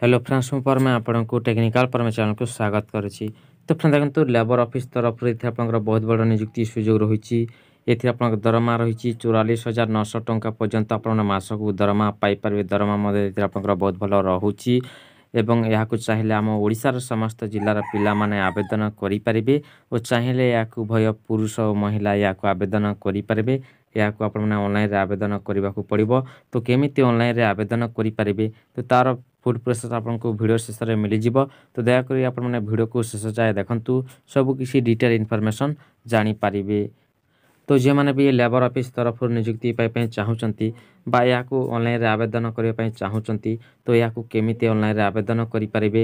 hello friends মু পরমে আপনার technical পরমে চ্যানেলকে স্বাগত করছি তো ফ্রেন্ড দেখুন লেবর অফিস তরফর এতে আপনার বহুত বড় নিযুক্তি সুযোগ রয়েছে এতে আপনার দরমা রয়েছে চৌরাশ হাজার নশো টঙ্কা পর্যন্ত আপনার মাসক দরমা পাইপারে দরমা মধ্যে এতে আপনার বহুত ভালো রয়েছে এবং ଏହାକୁ ଚାହିଁଲେ ଆମ ଓଡ଼ିଶାର ସମସ୍ତ ଜିଲ୍ଲାର ପିଲାମାନେ ଆବେଦନ କରିପାରିବେ ଓ ଚାହିଁଲେ ଏହାକୁ ଉଭୟ ପୁରୁଷ ଓ ମହିଳା ଏହାକୁ ଆବେଦନ କରିପାରିବେ ଏହାକୁ ଆପଣମାନେ ଅନଲାଇନ୍ରେ ଆବେଦନ କରିବାକୁ ପଡ଼ିବ ତ କେମିତି ଅନଲାଇନ୍ରେ ଆବେଦନ କରିପାରିବେ ତ ତା'ର ଫୁଡ଼୍ ପ୍ରୋସେସ୍ ଆପଣଙ୍କୁ ଭିଡ଼ିଓ ଶେଷରେ ମିଳିଯିବ ତ ଦୟାକରି ଆପଣମାନେ ଭିଡ଼ିଓକୁ ଶେଷ ଯାଏ ଦେଖନ୍ତୁ ସବୁକିଛି ଡିଟେଲ୍ ଇନଫର୍ମେସନ୍ ଜାଣିପାରିବେ ତ ଯେଉଁମାନେ ବି ଲେବର ଅଫିସ୍ ତରଫରୁ ନିଯୁକ୍ତି ପାଇପାଇଁ ଚାହୁଁଛନ୍ତି ବା ଏହାକୁ ଅନଲାଇନ୍ରେ ଆବେଦନ କରିବା ପାଇଁ ଚାହୁଁଛନ୍ତି ତ ଏହାକୁ କେମିତି ଅନଲାଇନ୍ରେ ଆବେଦନ କରିପାରିବେ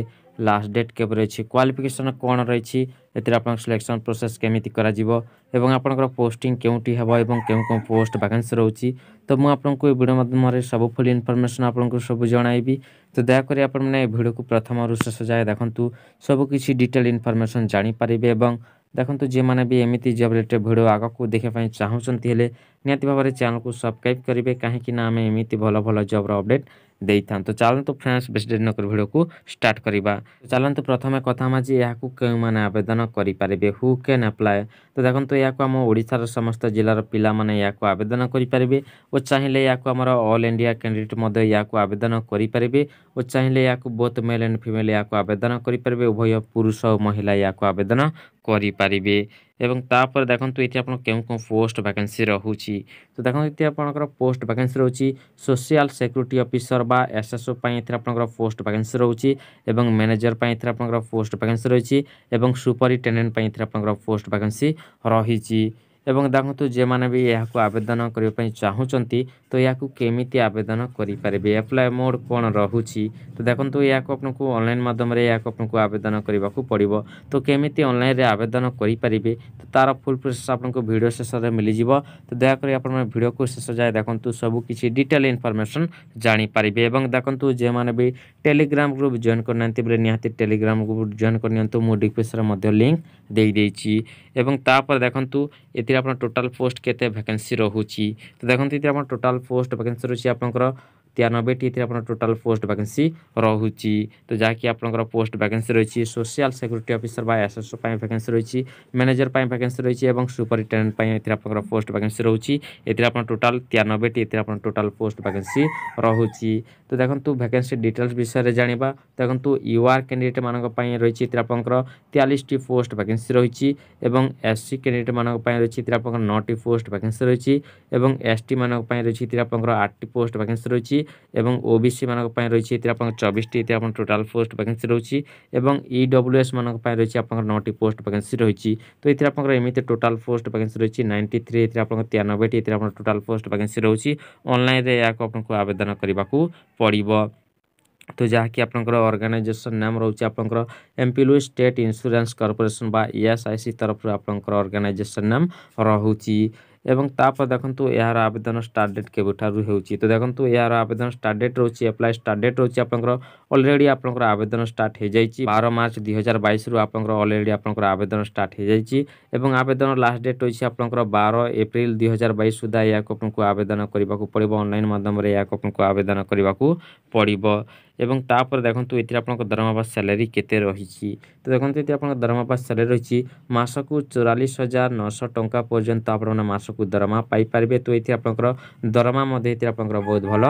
ଲାଷ୍ଟ ଡେଟ୍ କେବେ ରହିଛି କ୍ୱାଲିଫିକେସନ୍ କ'ଣ ରହିଛି ଏଥିରେ ଆପଣଙ୍କ ସିଲେକ୍ସନ୍ ପ୍ରୋସେସ୍ କେମିତି କରାଯିବ ଏବଂ ଆପଣଙ୍କର ପୋଷ୍ଟିଂ କେଉଁଠି ହେବ ଏବଂ କେଉଁ କେଉଁ ପୋଷ୍ଟ ଭାକାନ୍ସି ରହୁଛି ତ ମୁଁ ଆପଣଙ୍କୁ ଏ ଭିଡ଼ିଓ ମାଧ୍ୟମରେ ସବୁ ଫୁଲ୍ ଇନଫର୍ମେସନ୍ ଆପଣଙ୍କୁ ସବୁ ଜଣାଇବି ତ ଦୟାକରି ଆପଣମାନେ ଏ ଭିଡ଼ିଓକୁ ପ୍ରଥମରୁ ଶେଷ ଯାଏ ଦେଖନ୍ତୁ ସବୁକିଛି ଡିଟେଲ୍ ଇନଫର୍ମେସନ୍ ଜାଣିପାରିବେ ଏବଂ ଦେଖନ୍ତୁ ଯେଉଁମାନେ ବି ଏମିତି ଜବ୍ ରିଲେଟେଡ଼୍ ଭିଡ଼ିଓ ଆଗକୁ ଦେଖିବା ପାଇଁ ଚାହୁଁଛନ୍ତି ହେଲେ ନିହାତି ଭାବରେ ଚ୍ୟାନେଲ୍କୁ ସବସ୍କ୍ରାଇବ୍ କରିବେ କାହିଁକିନା ଆମେ ଏମିତି ଭଲ ଭଲ ଜବ୍ର ଅପଡ଼େଟ୍ ଦେଇଥାନ୍ତୁ ଚାଲନ୍ତୁ ଫ୍ରେଣ୍ଡସ୍ ବେଶୀ ଡେରି ନକରି ଭିଡ଼ିଓକୁ ଷ୍ଟାର୍ଟ କରିବା ଚାଲନ୍ତୁ ପ୍ରଥମେ କଥା ହେମା ଯେ ଏହାକୁ କେଉଁମାନେ ଆବେଦନ କରିପାରିବେ ହୁ କ୍ୟାନ୍ ଆପ୍ଲାଏ ତ ଦେଖନ୍ତୁ ଏହାକୁ ଆମ ଓଡ଼ିଶାର ସମସ୍ତ ଜିଲ୍ଲାର ପିଲାମାନେ ଏହାକୁ ଆବେଦନ କରିପାରିବେ ଓ ଚାହିଁଲେ ଏହାକୁ ଆମର ଅଲ୍ ଇଣ୍ଡିଆ କ୍ୟାଣ୍ଡିଡ଼େଟ୍ ମଧ୍ୟ ଏହାକୁ ଆବେଦନ କରିପାରିବେ ଓ ଚାହିଁଲେ ଏହାକୁ ବୋଥ୍ ମେଲ୍ ଆଣ୍ଡ ଫିମେଲ୍ ଏହାକୁ ଆବେଦନ କରିପାରିବେ ଉଭୟ ପୁରୁଷ ଓ ମହିଳା ଏହାକୁ ଆବେଦନ କରିପାରିବେ ଏବଂ ତାପରେ ଦେଖନ୍ତୁ ଏଠି ଆପଣ କେଉଁ କେଉଁ ପୋଷ୍ଟ ଭ୍ୟାକେନ୍ସି ରହୁଛି ତ ଦେଖନ୍ତୁ ଏଠି ଆପଣଙ୍କର ପୋଷ୍ଟ ଭ୍ୟାକେନ୍ସି ରହୁଛି ସୋସିଆଲ ସେକ୍ୟୁରିଟି ଅଫିସର ବା ଏସ୍ଏସ୍ଓ ପାଇଁ ଏଥିରେ ଆପଣଙ୍କର ପୋଷ୍ଟ ଭ୍ୟାକେନ୍ସି ରହୁଛି ଏବଂ ମ୍ୟାନେଜର ପାଇଁ ଏଥିରେ ଆପଣଙ୍କର ପୋଷ୍ଟ ଭ୍ୟାକେନ୍ସି ରହିଛି ଏବଂ ସୁପରିଟେଣ୍ଡେଣ୍ଟ ପାଇଁ ଏଥିରେ ଆପଣଙ୍କର ପୋଷ୍ଟ ଭ୍ୟାକେନ୍ସି ରହିଛି ଏବଂ ତାଙ୍କୁ ଯେଉଁମାନେ ବି ଏହାକୁ ଆବେଦନ କରିବା ପାଇଁ ଚାହୁଁଛନ୍ତି ତ ଏହାକୁ କେମିତି ଆବେଦନ କରିପାରିବେ ଆପ୍ଲାଏ ମୋଡ଼୍ କ'ଣ ରହୁଛି ତ ଦେଖନ୍ତୁ ଏହାକୁ ଆପଣଙ୍କୁ ଅନଲାଇନ୍ ମାଧ୍ୟମରେ ଏହାକୁ ଆପଣଙ୍କୁ ଆବେଦନ କରିବାକୁ ପଡ଼ିବ ତ କେମିତି ଅନଲାଇନ୍ରେ ଆବେଦନ କରିପାରିବେ ତ ତା'ର ଫୁଲ୍ ପ୍ରୋସେସ୍ ଆପଣଙ୍କୁ ଭିଡ଼ିଓ ଶେଷରେ ମିଳିଯିବ ତ ଦୟାକରି ଆପଣମାନେ ଭିଡ଼ିଓକୁ ଶେଷ ଯାଏ ଦେଖନ୍ତୁ ସବୁ କିଛି ଡିଟେଲ୍ ଇନଫର୍ମେସନ୍ ଜାଣିପାରିବେ ଏବଂ ଦେଖନ୍ତୁ ଯେଉଁମାନେ ବି ଟେଲିଗ୍ରାମ୍ ଗ୍ରୁପ୍ ଜଏନ୍ କରିନାହାନ୍ତି ବୋଲେ ନିହାତି ଟେଲିଗ୍ରାମ୍ ଗ୍ରୁପ୍ ଜଏନ୍ କରିନିଅନ୍ତୁ ମୁଁ ଡିସ୍କ୍ରିପ୍ସନ୍ରେ ମଧ୍ୟ ଲିଙ୍କ୍ ଦେଇଦେଇଛି ଏବଂ ତାପରେ ଦେଖନ୍ତୁ ଏଥି ଏଥିରେ ଆପଣ ଟୋଟାଲ୍ ପୋଷ୍ଟ କେତେ ଭ୍ୟାକେନ୍ସି ରହୁଛି ତ ଦେଖନ୍ତୁ ଏଥିରେ ଆପଣ ଟୋଟାଲ୍ ପୋଷ୍ଟ ଭ୍ୟାକେନ୍ସି ରହୁଛି ଆପଣଙ୍କର ତେୟାନବେଟି ଏଥିରେ ଆପଣ ଟୋଟାଲ୍ ପୋଷ୍ଟ ଭ୍ୟାକେନ୍ସି ରହୁଛି ତ ଯାହାକି ଆପଣଙ୍କର ପୋଷ୍ଟ ଭ୍ୟାକେନ୍ସି ରହିଛି ସୋସିଆଲ୍ ସେକ୍ୟୁରିଟି ଅଫିସର ବା ଏସ୍ଏସ୍ଓ ପାଇଁ ଭ୍ୟାକେନ୍ସି ରହିଛି ମ୍ୟାନେଜର ପାଇଁ ଭ୍ୟାକେନ୍ସି ରହିଛି ଏବଂ ସୁପରିଟେଣ୍ଡେଣ୍ଟ ପାଇଁ ଏଥିରେ ଆପଣଙ୍କର ପୋଷ୍ଟ ଭ୍ୟାକେନ୍ସି ରହୁଛି ଏଥିରେ ଆପଣ ଟୋଟାଲ୍ ତେୟାନବେଟି ଏଥିରେ ଆପଣ ଟୋଟାଲ୍ ପୋଷ୍ଟ ଭ୍ୟାକେନ୍ସି ରହୁଛି ତ ଦେଖନ୍ତୁ ଭ୍ୟାକେନ୍ସି ଡିଟେଲ୍ସ ବିଷୟରେ ଜାଣିବା ଦେଖନ୍ତୁ ୟୁ ଆର୍ କ୍ୟାଣ୍ଡିଡେଟ୍ମାନଙ୍କ ପାଇଁ ରହିଛି ଏଥିରେ ଆପଣଙ୍କର ତେୟାଳିଶଟି ପୋଷ୍ଟ ଭ୍ୟାକେନ୍ସି ରହିଛି ଏବଂ ଏସ୍ ସି କ୍ୟାଣ୍ଡିଡେଟ୍ମାନଙ୍କ ପାଇଁ ରହିଛି ଏଥିରେ ଆପଣଙ୍କର ନଅଟି ପୋଷ୍ଟ ଭ୍ୟାକେନ୍ସି ରହିଛି ଏବଂ ଏସ୍ ଟି ମାନଙ୍କ ପାଇଁ ରହିଛି ଏଥିରେ ଆପଣଙ୍କର ଆଠଟି ପୋଷ୍ଟ ଭ୍ୟାକେନ୍ସି ରହିଛି এবং ওবিসি ମାନଙ୍କ ପାଇଁ ରହିଛି ଏଥିରେ ଆପଣଙ୍କ ଚବିଶଟି ଏଥିରେ ଆପଣ ଟୋଟାଲ୍ ପୋଷ୍ଟ ଭ୍ୟାକେନ୍ସି ରହୁଛି ଏବଂ ଇଡବ୍ଲ୍ୟୁଏସ୍ ମାନଙ୍କ ପାଇଁ ରହିଛି ଆପଣଙ୍କର ନଅଟି ପୋଷ୍ଟ ଭ୍ୟାକେନ୍ସି ରହିଛି ତ ଏଥିରେ ଆପଣଙ୍କର ଏମିତି ଟୋଟାଲ୍ ପୋଷ୍ଟ ଭ୍ୟାକେନ୍ସି ରହିଛି ନାଇଣ୍ଟି ଥ୍ରୀ ଏଥିରେ ଆପଣଙ୍କ ତେୟାନବେଟି ଏଥିରେ ଆପଣଙ୍କ ଟୋଟାଲ୍ ପୋଷ୍ଟ ଭ୍ୟାକେନ୍ସି ରହୁଛି ଅନଲାଇନ୍ରେ ଏହାକୁ ଆପଣଙ୍କୁ ଆବେଦନ କରିବାକୁ ପଡ଼ିବ তো যাকি আপনার অর্গানাইজেসন নাম রয়েছে আপনার এমপিলু স্টেট ইন্সুরান্স কর্পোরেসন বা ইএসআইসি তরফ আপনার অর্গানাইজেসন নাম রয়েছে এবং তা পর দেখন্তো ইয়ার আবেদন স্টার্ট ডেট কেবঠারু হউচি তো দেখন্তো ইয়ার আবেদন স্টার্ট ডেট রউচি अप्लाई স্টার্ট ডেট রউচি আপনকৰ অলরেডি আপনার আবেদন স্টার্ট হয়ে যাই বার মার্চ দুই হাজার বাইশু আপনার অলরেডি আপনার আবেদন স্টার্ট হয়ে যাই এবং আবেদন লাস্ট ডেট রয়েছে আপনার বার এপ্রিল দুই হাজার বাইশ সুদ্ধা আপনার আবেদন করা পড়ব অনলাইন মাধ্যমে আপনার আবেদন করা পড়ব এবং তাপরে দেখুন এটি আপনার দরমা বা স্যালারি কেতে রয়েছে তো দেখুন এটি আপনার দরমা বা স্যালারি রয়েছে মাসক চৌরাশ হাজার নশো টঙ্কা পর্যন্ত আপনার মানে মাসক দরমা পাইপারে তো এটি আপনার দরমা মধ্যে এটি আপনার বহুত ভালো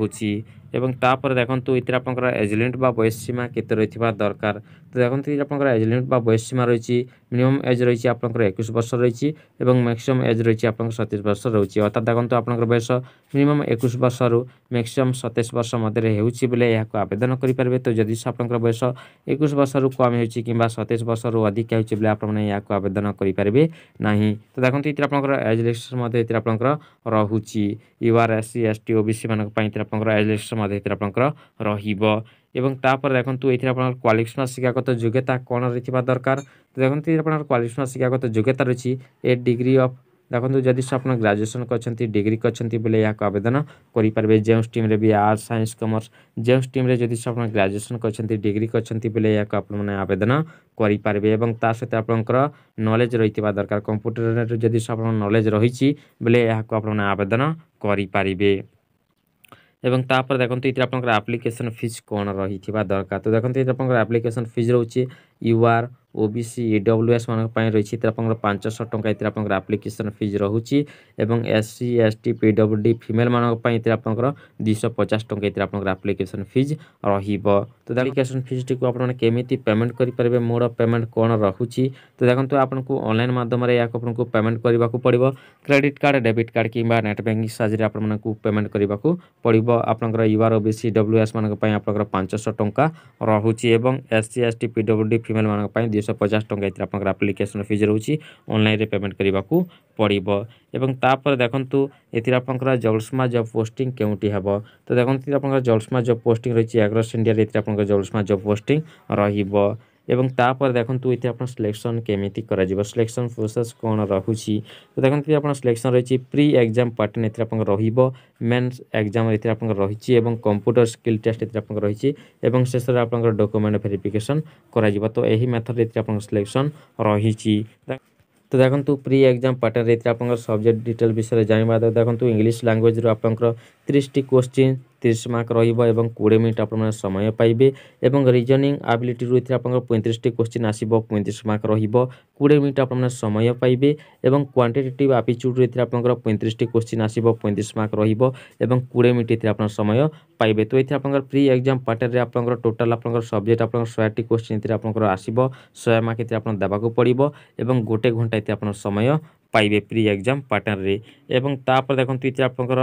রয়েছে ଏବଂ ତାପରେ ଦେଖନ୍ତୁ ଏଥିରେ ଆପଣଙ୍କର ଏଜେଲେଣ୍ଟ ବା ବୟସୀମା କେତେ ରହିଥିବା ଦରକାର তো এখন থেকে আপনার এজ লিমিট বা বয়সসীমা রয়েছে মিনিমাম এজ রয়েছে আপনার একুশ বর্ষ রয়েছে এবং ম্যাক্সিমাম এজ রয়েছে আপনার সতেশ বর্ষ রয়েছে অর্থাৎ দেখন্তু আপনার বয়স মিনিমাম একুশ বর্ষর ম্যাক্সিমাম সতেশ বর্ষ মধ্যে হচ্ছে বেলে এখন আবেদন করে তো যদি আপনার বয়স একুশ বর্ষর কম হচ্ছে কিংবা সতেশ বর্ষর অধিক হচ্ছে বেলে আপনার এখন আবেদন করে না তো দেখুন এটি আপনার এজ লেকশন মধ্যে এটি আপনার রহুচি UR S C S T O B C ମାନଙ୍କ ପାଇଁ ଏଥିରେ ଆପଣଙ୍କର ଆଇଲେଟ୍ସ ମଧ୍ୟ ଏଥିରେ ଆପଣଙ୍କର ରହିବ ଏବଂ ତାପରେ ଦେଖନ୍ତୁ ଏଥିରେ ଆପଣଙ୍କର କ୍ୱାଲିଫିକେସନ୍ ଶିକ୍ଷାଗତ ଯୋଗ୍ୟତା କ'ଣ ରହିଥିବା ଦରକାର ତ ଦେଖନ୍ତୁ ଏଥିରେ ଆପଣଙ୍କର କ୍ୱାଲିଫିକେସନ୍ ଶିକ୍ଷାଗତ ଯୋଗ୍ୟତା ରହିଛି ଏ ଡିଗ୍ରୀ ଅଫ୍ ଦେଖନ୍ତୁ ଯଦି ଆପଣ ଗ୍ରାଜୁଏସନ୍ କରିଛନ୍ତି ଡିଗ୍ରୀ କରିଛନ୍ତି ବୋଲେ ଏହାକୁ ଆବେଦନ କରିପାରିବେ ଯେଉଁ ଷ୍ଟ୍ରିମ୍ରେ ବି ଆର୍ଟ୍ସ ସାଇନ୍ସ କମର୍ସ ଯେଉଁ ଷ୍ଟ୍ରିମ୍ରେ ଯଦି ଆପଣ ଗ୍ରାଜୁଏସନ୍ କରିଛନ୍ତି ଡିଗ୍ରୀ କରିଛନ୍ତି ବୋଲେ ଏହାକୁ ଆପଣମାନେ ଆବେଦନ କରିପାରିବେ ଏବଂ ତା ସହିତ ଆପଣଙ୍କର ନଲେଜ୍ ରହିଥିବା ଦରକାର କମ୍ପ୍ୟୁଟରରେ ଯଦି ଆପଣଙ୍କ ନଲେଜ୍ ରହିଛି ବୋଲେ ଏହାକୁ ଆପଣମାନେ ଆବେଦନ କରିପାରିବେ এবং তা পর দেখন্ত ইতে আপোনক অ্যাপ্লিকেশন ফি কোন রহিছিবা দরকার তো দেখন্ত ইতে আপোনক অ্যাপ্লিকেশন ফি রহুচি U R O C W S मैं रही आप टाइम इतने आप्लिकेसन फिज रही S C S T P W D female मैं आप दुश पचास टाइम इतने आप्लिकेसन फिज रो फिज टी आपति पेमेंट करेंगे मोर पेमेंट कौन रोचे तो देखते आपको अनलाइन मध्यम या पेमेंट करवाक पड़ो क्रेडिट कार्ड डेबिट कार्ड कि नेट बैंकिंग साजे आपको पेमेंट करवाक पड़ो आपर UR O B C W S मैं आपशह टाँह रोचे S C S T P W D female मैं ଦୁଇଶହ ପଚାଶ ଟଙ୍କା ଏଥିରେ ଆପଣଙ୍କର ଆପ୍ଲିକେସନ୍ ଫିଜ୍ ରହୁଛି ଅନଲାଇନ୍ରେ ପେମେଣ୍ଟ କରିବାକୁ ପଡ଼ିବ ଏବଂ ତାପରେ ଦେଖନ୍ତୁ ଏଥିରେ ଆପଣଙ୍କର ଜଲସ୍ମା ଜବ୍ ପୋଷ୍ଟିଂ କେଉଁଠି ହେବ ତ ଦେଖନ୍ତୁ ଆପଣଙ୍କର ଜଲସ୍ମା ଜବ୍ ପୋଷ୍ଟିଂ ରହିଛି ଆଗ୍ରସ ଇଣ୍ଡିଆରେ ଏଥିରେ ଆପଣଙ୍କର ଜଲସ୍ମା ଜବ୍ ପୋଷ୍ଟିଂ ରହିବ এবং ତାପରେ ଦେଖନ୍ତୁ ଏଠି ଆପଣ ସିଲେକ୍ସନ୍ କେମିତି କରାଯିବ ସିଲେକ୍ସନ୍ ପ୍ରୋସେସ୍ କ'ଣ ରହୁଛି ତ ଦେଖନ୍ତୁ ଏଠି ଆପଣ ସିଲେକ୍ସନ୍ ରହିଛି ପ୍ରି ଏକ୍ଜାମ୍ ପାଟର୍ନ ଏଥିରେ ଆପଣଙ୍କର ରହିବ ମେନ୍ସ ଏକ୍ଜାମ୍ ଏଥିରେ ଆପଣଙ୍କର ରହିଛି ଏବଂ କମ୍ପ୍ୟୁଟର ସ୍କିଲ୍ ଟେଷ୍ଟ ଏଥିରେ ଆପଣଙ୍କର ରହିଛି ଏବଂ ଶେଷରେ ଆପଣଙ୍କର ଡକୁମେଣ୍ଟ ଭେରିଫିକେସନ୍ କରାଯିବ ତ ଏହି ମେଥଡ଼ ଏଥିରେ ଆପଣଙ୍କ ସିଲେକ୍ସନ୍ ରହିଛି তো দেখুন প্রি এক্সাম প্যাটার্ন এতে আপনার সবজেক্ট ডিটেল বিষয়ে জাঁয়া দেখুন ইংলিশ ল্যাঙ্গুয়েজর আপনার তিরিশটি কোশ্চিন তিরিশ ମାର୍କ ରହିବ ଏବଂ କୋଡ଼ିଏ ମିନିଟ୍ ଆପଣମାନେ ସମୟ ପାଇବେ ଏବଂ ରିଜନିଂ ଆବିଲିଟି ରହିଥିଲେ ଆପଣଙ୍କର ପଇଁତିରିଶଟି କୋଶ୍ଚିନ୍ ଆସିବ ପଇଁତିରିଶ ମାର୍କ ରହିବ କୋଡ଼ିଏ ମିନିଟ୍ ଆପଣମାନେ ସମୟ ପାଇବେ ଏବଂ କ୍ୱାଣ୍ଟିଟେଟିଭ୍ ଆପ୍ଟିଚ୍ୟୁଡ଼୍ ରହିଥିଲେ ଆପଣଙ୍କର ପଇଁତିରିଶଟି କୋଶ୍ଚିନ୍ ଆସିବ ପଇଁତିରିଶ ମାର୍କ ରହିବ ଏବଂ କୋଡ଼ିଏ ମିନିଟ୍ ଏଥିରେ ଆପଣ ସମୟ ପାଇବେ ତ ଏଥିରେ ଆପଣଙ୍କର ପ୍ରି ଏକ୍ଜାମ୍ ପାଟର୍ରେ ଆପଣଙ୍କର ଟୋଟାଲ୍ ଆପଣଙ୍କର ସବଜେକ୍ଟ ଆପଣଙ୍କର ଶହେଟି କୋଶ୍ଚିନ୍ ଏଥିରେ ଆପଣଙ୍କର ଆସିବ ଶହେ ମାର୍କ ଏଥିରେ ଆପଣ ଦେବାକୁ ପଡ଼ିବ ଏବଂ ଗୋଟେ ଘଣ୍ଟା ଏଥିରେ ଆପଣ ସମୟ পাইবে প্রি এক্সাম প্যাটর্নরে এবং তারপরে দেখুন তৃতীয় আপনার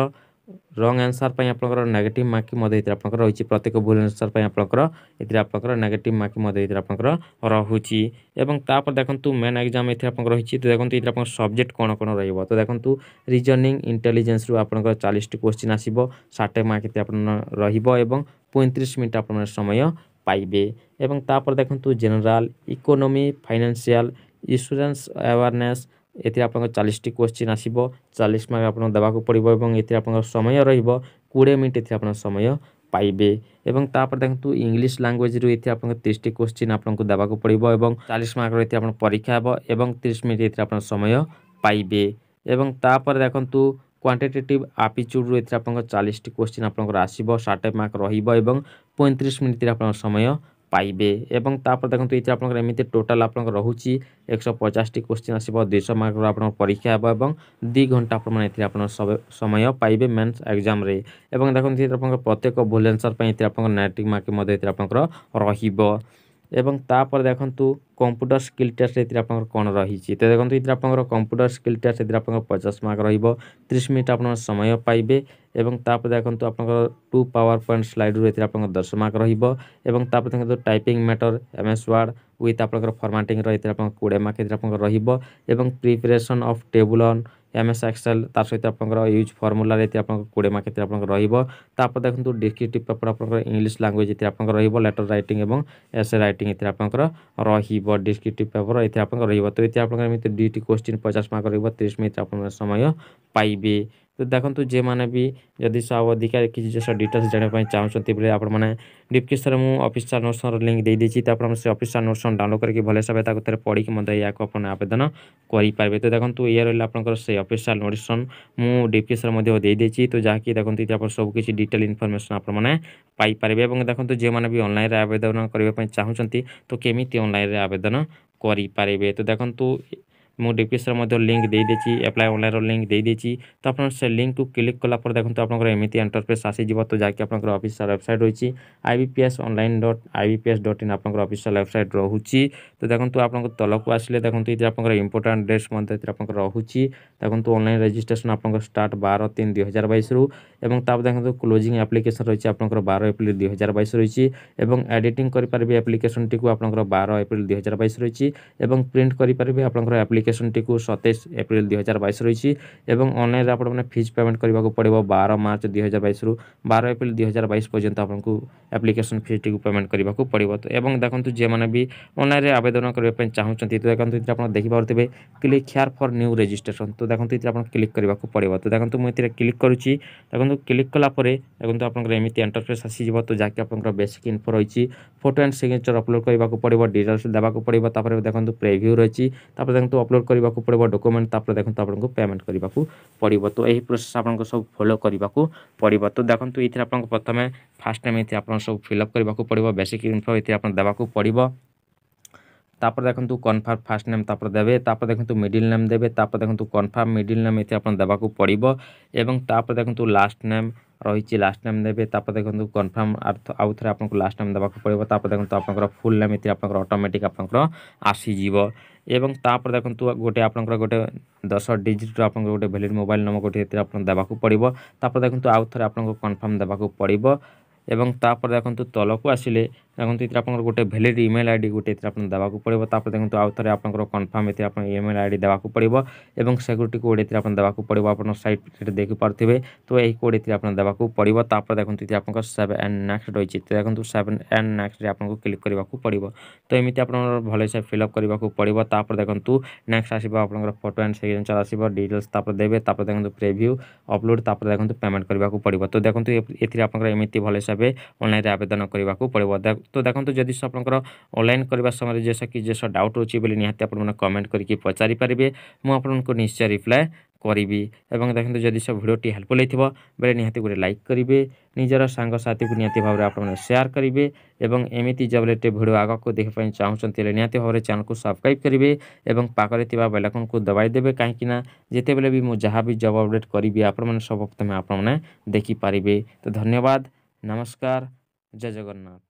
ରଙ୍ଗ ଆନ୍ସର୍ ପାଇଁ ଆପଣଙ୍କର ନେଗେଟିଭ୍ ମାର୍କିଂ ମଧ୍ୟ ଏଥିରେ ଆପଣଙ୍କର ରହିଛି ପ୍ରତ୍ୟେକ ଭୁଲ ଆନ୍ସର୍ ପାଇଁ ଆପଣଙ୍କର ଏଥିରେ ଆପଣଙ୍କର ନେଗେଟିଭ୍ ମାର୍କିଂ ମଧ୍ୟ ଏଥିରେ ଆପଣଙ୍କର ରହୁଛି ଏବଂ ତାପରେ ଦେଖନ୍ତୁ ମେନ୍ ଏକ୍ଜାମ୍ ଏଥିରେ ଆପଣଙ୍କର ରହିଛି ତ ଦେଖନ୍ତୁ ଏଥିରେ ଆପଣଙ୍କ ସବଜେକ୍ଟ କ'ଣ କ'ଣ ରହିବ ତ ଦେଖନ୍ତୁ ରିଜନିଂ ଇଣ୍ଟେଲିଜେନ୍ସରୁ ଆପଣଙ୍କର ଚାଳିଶଟି କ୍ୱେଶ୍ଚିନ୍ ଆସିବ ଷାଠିଏ ମାର୍କ ଏଥିରେ ଆପଣ ରହିବ ଏବଂ ପଇଁତିରିଶ ମିନିଟ୍ ଆପଣ ସମୟ ପାଇବେ ଏବଂ ତାପରେ ଦେଖନ୍ତୁ general economy financial insurance awareness ଏଥିରେ ଆପଣଙ୍କର ଚାଳିଶଟି କୋଶ୍ଚିନ୍ ଆସିବ ଚାଳିଶ ମାର୍କ ଆପଣଙ୍କୁ ଦେବାକୁ ପଡ଼ିବ ଏବଂ ଏଥିରେ ଆପଣଙ୍କର ସମୟ ରହିବ କୋଡ଼ିଏ ମିନିଟ୍ ଏଥିରେ ଆପଣ ସମୟ ପାଇବେ ଏବଂ ତାପରେ ଦେଖନ୍ତୁ ଇଂଲିଶ ଲାଙ୍ଗୁଏଜରୁ ଏଥିରେ ଆପଣଙ୍କୁ ତିରିଶଟି କୋଶ୍ଚିନ୍ ଆପଣଙ୍କୁ ଦେବାକୁ ପଡ଼ିବ ଏବଂ ଚାଳିଶ ମାର୍କର ଏଥିରେ ଆପଣ ପରୀକ୍ଷା ହେବ ଏବଂ ତିରିଶ ମିନିଟ୍ ଏଥିରେ ଆପଣ ସମୟ ପାଇବେ ଏବଂ ତାପରେ ଦେଖନ୍ତୁ କ୍ୱାଣ୍ଟିଟେଟିଭ୍ ଆପିଚ୍ୟୁଡ଼୍ରୁ ଏଥିରେ ଆପଣଙ୍କ ଚାଳିଶଟି କୋଶ୍ଚିନ୍ ଆପଣଙ୍କର ଆସିବ ଷାଠିଏ ମାର୍କ ରହିବ ଏବଂ ପଇଁତିରିଶ ମିନିଟ୍ରେ ଆପଣଙ୍କ ସମୟ পাইবে এবং তাপরে দেখুন এইটি আপনার এমনি টোটাল আপনার রয়েছে একশো পচাশটি কোশ্চিন আসব দুইশ মার্কর আপনার পরীক্ষা হব এবং দুই ঘন্টা আপনার এতে আপনার সময় পাইবে মেন্স এক্সামে এবং দেখুন এতে আপনার প্রত্যেক ভুল আনসর এতে আপনার নাইনটি মার্ক এতে আপনার রহব এবং তাপরে দেখুন কম্পুটর স্কিল টেস্ট এতে আপনার কোণ রয়েছে তো দেখুন এতে আপনার কম্পুটর স্কিল টেস্ট এতে আপনার পচাশ মার্ক রহব ত্রিশ মিনিট আপনার সময় পাইবে ଏବଂ ତାପରେ ଦେଖନ୍ତୁ ଆପଣଙ୍କର ଟୁ ପାୱାର ପଏଣ୍ଟ ସ୍ଲାଇଡ଼ରୁ ଏଥିରେ ଆପଣଙ୍କର ଦଶମାର୍କ ରହିବ ଏବଂ ତାପରେ ଦେଖନ୍ତୁ typing matter M S word with ଆପଣଙ୍କର ଫର୍ମାଟିଂର ଏଥିରେ ଆପଣଙ୍କର କୋଡ଼ିଏ ମାର୍କ ଏଥିରେ ଆପଣଙ୍କର ରହିବ ଏବଂ preparation of table on M S Excel ତା ସହିତ ଆପଣଙ୍କର ୟୁଜ୍ ଫର୍ମୁଲାରେ ଏଥିରେ ଆପଣଙ୍କର କୋଡ଼ିଏ ମାର୍କ ଏଥିରେ ଆପଣଙ୍କର ରହିବ ତାପରେ ଦେଖନ୍ତୁ ଡିସ୍କ୍ରିପ୍ଟିଭ୍ ପେପର୍ ଆପଣଙ୍କର ଇଂଲିଶ ଲାଙ୍ଗୁଏଜ୍ ଏଥିରେ ଆପଣଙ୍କର ରହିବ ଲେଟର୍ ରାଇଟିଂ ଏବଂ ଏସ୍ଏ ରାଇଟିଂ ଏଥିରେ ଆପଣଙ୍କର ରହିବ ଡିସ୍କ୍ରିପ୍ଟିଭ୍ ପେପର୍ ଏଥିରେ ଆପଣଙ୍କର ରହିବ ତ ଏଥିରେ ଆପଣଙ୍କର ଏମିତି ଦୁଇଟି କୋଶ୍ଚିନ୍ ପଚାଶ ମାର୍କ ରହିବ ତିରିଶ ମିନିଟ୍ ଆପଣଙ୍କର ସମୟ ପାଇବେ ତ ଦେଖନ୍ତୁ ଯେମାନେ ବି ଯଦି ସବୁ ଅଧିକା କିଛି ଜିନିଷ ଡିଟେଲ୍ସ ଜାଣିବା ପାଇଁ ଚାହୁଁଛନ୍ତି ବୋଲେ ଆପଣମାନେ ଡିସ୍କ୍ରିପ୍ସନ୍ରେ ମୁଁ ଅଫିସର ନୋଟ୍ସର ଲିଙ୍କ୍ ଦେଇଦେଇଛି ତ ଆପଣ ସେ ଅଫିସର ନୋଟ୍ସର ଡାଉନଲୋଡ଼୍ କରିକି ଭଲ ହିସାବରେ ତାକୁ ଥରେ ପଢ଼ିକି ମଧ୍ୟ ଏହାକୁ ଆପଣ ଆବେଦନ କରିପାରିବେ ତ ଦେଖନ୍ତୁ ଇଏ ରହିଲା ଆପଣଙ୍କର ସେ ଅଫିସିଆଲ୍ ନୋଟିଫିକେସନ୍ ମୁଁ ଡିସ୍କ୍ରିପ୍ସନ୍ ମଧ୍ୟ ଦେଇଦେଇଛି ତ ଯାହାକି ଦେଖନ୍ତୁ ଏଠି ଆପଣ ସବୁକିଛି ଡିଟେଲ୍ ଇନଫର୍ମେସନ୍ ଆପଣମାନେ ପାଇପାରିବେ ଏବଂ ଦେଖନ୍ତୁ ଯେଉଁମାନେ ବି ଅନଲାଇନ୍ରେ ଆବେଦନ କରିବା ପାଇଁ ଚାହୁଁଛନ୍ତି ତ କେମିତି ଅନଲାଇନ୍ରେ ଆବେଦନ କରିପାରିବେ ତ ଦେଖନ୍ତୁ ମୁଁ ଡିସ୍କ୍ରିପ୍ସନ୍ରେ ମଧ୍ୟ ଲିଙ୍କ୍ ଦେଇଦେଇଛି ଆପ୍ଲାଏ ଅନଲାଇନ୍ର ଲିଙ୍କ୍ ଦେଇଦେଇଛି ତ ଆପଣ ସେ ଲିଙ୍କ୍କୁ କ୍ଲିକ୍ କଲା ପରେ ଦେଖନ୍ତୁ ଆପଣଙ୍କର ଏମିତି ଇଣ୍ଟରଫେସ୍ ଆସିଯିବ ତ ଯାହାକି ଆପଣଙ୍କର ଅଫିସିଆଲ୍ ୱେବସାଇଟ୍ ରହିଛି I B P S online dot I B P S dot in ଆପଣଙ୍କର ଅଫିସିଆଲ୍ ୱେବସାଇଟ୍ ରହୁଛି ତ ଦେଖନ୍ତୁ ଆପଣଙ୍କ ତଳକୁ ଆସିଲେ ଦେଖନ୍ତୁ ଏଥିରେ ଆପଣଙ୍କର ଇମ୍ପୋର୍ଟାଣ୍ଟ ଡେଟ୍ସ ମଧ୍ୟ ଏଥିରେ ଆପଣଙ୍କର ରହୁଛି ଦେଖନ୍ତୁ ଅନଲାଇନ୍ ରେଜିଷ୍ଟ୍ରେସନ୍ ଆପଣଙ୍କର ଷ୍ଟାର୍ଟ ବାର ତିନି ଦୁଇ ହଜାର ବାଇଶରୁ ଏବଂ ତାପରେ ଦେଖନ୍ତୁ କ୍ଲୋଜିଂ ଆପ୍ଲିକେସନ୍ ରହିଛି ଆପଣଙ୍କର ବାର ଏପ୍ରିଲ ଦୁଇ ହଜାର ବାଇଶ ରହିଛି ଏବଂ ଏଡ଼ିଟିଂ କରିପାରିବେ ଆପ୍ଲିକେସନ୍ଟିକୁ ଆପଣଙ୍କର ବାର ଏପ୍ରିଲ ଦୁଇ ହଜାର ବାଇଶ ରହିଛି ଏବଂ ପ୍ରିଣ୍ଟ କରିପାରିବେ ଆପଣଙ୍କର ଆପ୍ଲିକେସନ୍ ଆପ୍ଲିକେସନଟିକୁ ସତେଇଶ ଏପ୍ରିଲ ଦୁଇହଜାର ବାଇଶ ରହିଛି ଏବଂ ଅନ୍ଲାଇନ୍ରେ ଆପଣମାନେ ଫିଜ୍ ପେମେଣ୍ଟ କରିବାକୁ ପଡ଼ିବ ବାର ମାର୍ଚ୍ଚ ଦୁଇହଜାର ବାଇଶରୁ ବାର ଏପ୍ରିଲ ଦୁଇହଜାର ବାଇଶ ପର୍ଯ୍ୟନ୍ତ ଆପଣଙ୍କୁ ଆପ୍ଲିକେସନ ଫିଜ୍ଟିକୁ ପେମେଣ୍ଟ କରିବାକୁ ପଡ଼ିବ ଏବଂ ଦେଖନ୍ତୁ ଯେଉଁମାନେ ବି ଅନ୍ଲାଇନ୍ରେ ଆବେଦନ କରିବା ପାଇଁ ଚାହୁଁଛନ୍ତି ତ ଦେଖନ୍ତୁ ଏଥିରେ ଆପଣ ଦେଖିପାରୁଥିବେ click here for new registration ତ ଦେଖନ୍ତୁ ଏଥିରେ ଆପଣ କ୍ଲିକ୍ କରିବାକୁ ପଡ଼ିବ ତ ଦେଖନ୍ତୁ ମୁଁ ଏଥିରେ କ୍ଲିକ୍ କରୁଛି ଦେଖନ୍ତୁ କ୍ଲିକ୍ କଲା ପରେ ଦେଖନ୍ତୁ ଆପଣଙ୍କର ଏମିତି ଏଣ୍ଟରଫେସ୍ ଆସିଯିବ ତ ଯାହାକି ଆପଣଙ୍କର ବେସିକ୍ ଇନଫୋ ରହିଛି ଫଟୋ ଆଣ୍ଡ ସିଗ୍ନେଚର୍ ଅପଲୋଡ଼ କରିବାକୁ ପଡ଼ିବ ଡିଟେଲ୍ସ ଦେବାକୁ ପଡ଼ିବ ତାପରେ ଦେଖନ୍ତୁ ପ୍ରିଭ୍ୟୁ ରହିଛି ତାପରେ ଦେଖନ୍ତୁ ଅପଲୋଡ଼ ଅପଲୋଡ଼ କରିବାକୁ ପଡ଼ିବ ଡକୁମେଣ୍ଟ ତାପରେ ଦେଖନ୍ତୁ ଆପଣଙ୍କୁ ପେମେଣ୍ଟ କରିବାକୁ ପଡ଼ିବ ତ ଏହି ପ୍ରୋସେସ୍ ଆପଣଙ୍କୁ ସବୁ ଫଲୋ କରିବାକୁ ପଡ଼ିବ ତ ଦେଖନ୍ତୁ ଏଥିରେ ଆପଣଙ୍କୁ ପ୍ରଥମେ ଫାର୍ଷ୍ଟ ଟାଇମ୍ ଏଥିରେ ଆପଣ ସବୁ ଫିଲ୍ଅପ୍ କରିବାକୁ ପଡ଼ିବ ବେସିକ୍ ଇନଫୋ ଏଥିରେ ଆପଣ ଦେବାକୁ ପଡ଼ିବ তারপর দেখুন কনফর্ম ফার্স্ট নেম তারপর দেবে তারপর দেখুন মিডিল নেম দেবে তারপর দেখুন কনফর্ম মিডিল নেম এতে আপনার দেওয়া পড়ব এবং তারপর দেখুন লাস্ট নেম রয়েছে লাস্ট নেম দেবে তারপরে দেখুন কনফর্ম আউ থরে আপনার লাস্ট নেম দেওয়া পড়ব তারপরে দেখুন আপনার ফুল নেম এতে আপনার অটোমেটিক আপনার আসিযোগ এবং তাপরে দেখুন গোটে আপনার গোটে দশ ডিজিটর আপনার গোটে ভ্যালিড মোবাইল নম্বর গোটে এতে আপনার দেওয়া পড়ব তারপরে দেখুন আউ থরে আপনার কনফর্ম দেওয়া পড়ব ଏବଂ ତାପରେ ଦେଖନ୍ତୁ ତଳକୁ ଆସିଲେ ଦେଖନ୍ତୁ ଏଥିରେ ଆପଣଙ୍କର ଗୋଟେ ଭ୍ୟାଲିଡ଼ ଇମେଲ୍ ଆଇ ଡ଼ି ଗୋଟେ ଏଥିରେ ଆପଣ ଦେବାକୁ ପଡ଼ିବ ତାପରେ ଦେଖନ୍ତୁ ଆଉ ଥରେ ଆପଣଙ୍କର କନଫର୍ମ ଏଥିରେ ଆପଣ ଇମେଲ୍ ଆଇ ଡ଼ି ଦେବାକୁ ପଡ଼ିବ ଏବଂ ସେ ଗୋଟିଏ କୋଡ଼ ଏଥିରେ ଆପଣ ଦେବାକୁ ପଡ଼ିବ ଆପଣ ସାଇଟ୍ରେ ଦେଖିପାରୁଥିବେ ତ ଏହି କୋଡ଼ ଏଥିରେ ଆପଣ ଦେବାକୁ ପଡ଼ିବ ତାପରେ ଦେଖନ୍ତୁ ଏଥିରେ ଆପଣଙ୍କ ସେଭେନ୍ ଆଣ୍ଡ ନେକ୍ସଟ ରହିଛି ତ ଦେଖନ୍ତୁ ସେଭେନ୍ ଆଣ୍ଡ ନେକ୍ସଟରେ ଆପଣଙ୍କୁ କ୍ଲିକ୍ କରିବାକୁ ପଡ଼ିବ ତ ଏମିତି ଆପଣଙ୍କର ଭଲସେ ଫିଲ୍ଅପ୍ କରିବାକୁ ପଡ଼ିବ ତାପରେ ଦେଖନ୍ତୁ ନେକ୍ସଟ ଆସିବ ଆପଣଙ୍କର ଫଟୋ ଆଣ୍ଡ ସିଗ୍ନେଚର୍ ଆସିବ ଡିଟେଲ୍ସ ତାପରେ ଦେବେ ତାପରେ ଦେଖନ୍ତୁ ପ୍ରିଭ୍ୟୁ ଅପଲୋଡ଼ ତାପରେ ଦେଖନ୍ତୁ ପେମେଣ୍ଟ କରିବାକୁ ପଡ଼ିବ ତ ଦେଖନ୍ତୁ ଏଥିରେ ଆପଣଙ୍କର ଏମିତି ଭଲସେ ଭାବେ ଅନଲାଇନ୍ରେ ଆବେଦନ କରିବାକୁ ପଡ଼ିବ ତ ଦେଖନ୍ତୁ ଯଦି ଆପଣଙ୍କର ଅନଲାଇନ୍ କରିବା ସମୟରେ ଯେସ କି ଯେସ ଡାଉଟ୍ ରହୁଛି ବୋଲି ନିହାତି ଆପଣମାନେ କମେଣ୍ଟ କରିକି ପଚାରିପାରିବେ ମୁଁ ଆପଣଙ୍କୁ ନିଶ୍ଚୟ ରିପ୍ଲାଏ କରିବି ଏବଂ ଦେଖନ୍ତୁ ଯଦି ସେ ଭିଡ଼ିଓଟି ହେଲ୍ପଫୁଲ୍ ହୋଇଥିବ ବେଲେ ନିହାତି ଗୋଟେ ଲାଇକ୍ କରିବେ ନିଜର ସାଙ୍ଗସାଥିକୁ ନିହାତି ଭାବରେ ଆପଣମାନେ ସେୟାର କରିବେ ଏବଂ ଏମିତି ଜବଲେଟେ ଭିଡ଼ିଓ ଆଗକୁ ଦେଖିବା ପାଇଁ ଚାହୁଁଛନ୍ତି ହେଲେ ନିହାତି ଭାବରେ ଚ୍ୟାନେଲକୁ ସବସ୍କ୍ରାଇବ୍ କରିବେ ଏବଂ ପାଖରେ ଥିବା ବେଲାଇକନ୍କୁ ଦବାଇ ଦେବେ କାହିଁକିନା ଯେତେବେଳେ ବି ମୁଁ ଯାହା ବି ଜବ୍ ଅପଡ଼େଟ୍ କରିବି ଆପଣମାନେ ସର୍ବପ୍ରଥମେ ଆପଣମାନେ ଦେଖିପାରିବେ ତ ଧନ୍ୟବାଦ नमस्कार जय जगन्नाथ